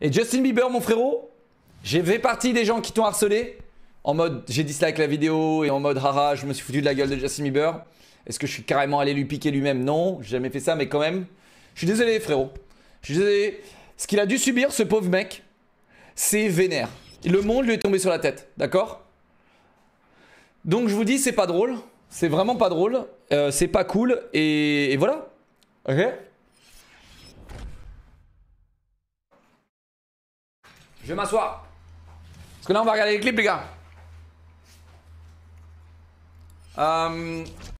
Et Justin Bieber, mon frérot, j'ai fait partie des gens qui t'ont harcelé. En mode, j'ai dislike la vidéo et en mode, hara je me suis foutu de la gueule de Justin Bieber. Est-ce que je suis carrément allé lui piquer lui-même Non, j'ai jamais fait ça, mais quand même. Je suis désolé, frérot. Je suis désolé. Ce qu'il a dû subir, ce pauvre mec, c'est vénère. Le monde lui est tombé sur la tête, d'accord Donc je vous dis, c'est pas drôle. C'est vraiment pas drôle. Euh, c'est pas cool. Et, et voilà. Ok Je vais m'asseoir. Parce que là, on va regarder les clips, les gars. Euh,